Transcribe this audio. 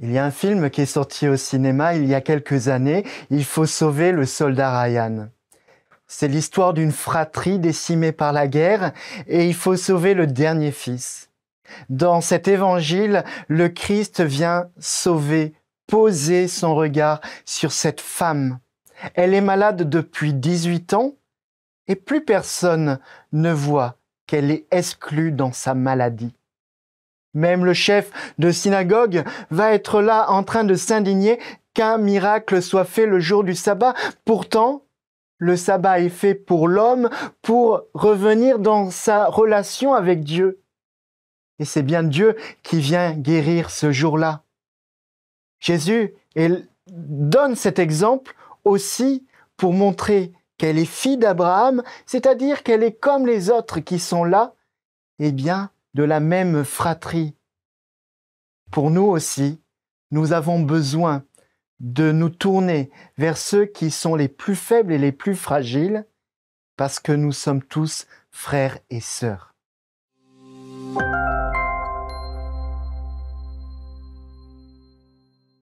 Il y a un film qui est sorti au cinéma il y a quelques années, Il faut sauver le soldat Ryan. C'est l'histoire d'une fratrie décimée par la guerre et il faut sauver le dernier fils. Dans cet évangile, le Christ vient sauver, poser son regard sur cette femme. Elle est malade depuis 18 ans et plus personne ne voit qu'elle est exclue dans sa maladie. Même le chef de synagogue va être là en train de s'indigner qu'un miracle soit fait le jour du sabbat. Pourtant, le sabbat est fait pour l'homme, pour revenir dans sa relation avec Dieu. Et c'est bien Dieu qui vient guérir ce jour-là. Jésus donne cet exemple aussi pour montrer qu'elle est fille d'Abraham, c'est-à-dire qu'elle est comme les autres qui sont là, eh bien, de la même fratrie. Pour nous aussi, nous avons besoin de nous tourner vers ceux qui sont les plus faibles et les plus fragiles, parce que nous sommes tous frères et sœurs.